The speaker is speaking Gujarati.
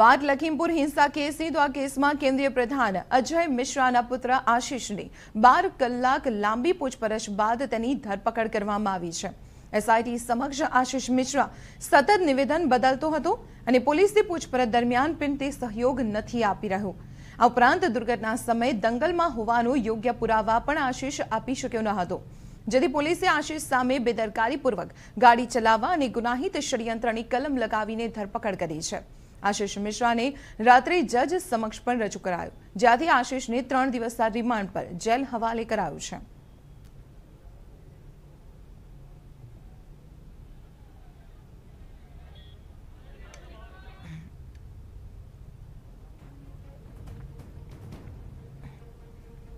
વાત લખીમપુર હિંસા કેસની તો આ કેસમાં કેન્દ્રીય પ્રધાન અજય મિશ્રાના પુત્ર આશિષની બાર કલાક લાંબી પૂછપરછ બાદ તેની ધરપકડ કરવામાં આવી છે એસઆઈટી સમક્ષ આશિષ મિશ્રા સતત નિવેદન બદલતો હતો અને પોલીસની પૂછપરછ દરમિયાન પણ તે સહયોગ નથી આપી રહ્યો આ ઉપરાંત દુર્ઘટના સમયે દંગલમાં હોવાનો યોગ્ય પુરાવા પણ આશિષ આપી શક્યો ન હતો જેથી પોલીસે આશિષ સામે બેદરકારીપૂર્વક ગાડી ચલાવવા અને ગુનાહિત ષડયંત્રની કલમ લગાવીને ધરપકડ કરી છે આશિષ મિશ્રાને રાત્રે જજ સમક્ષ પણ રજૂ કરાયો જ્યાંથી આશિષને ત્રણ દિવસના રિમાન્ડ પર જેલ હવાલે કરાયું છે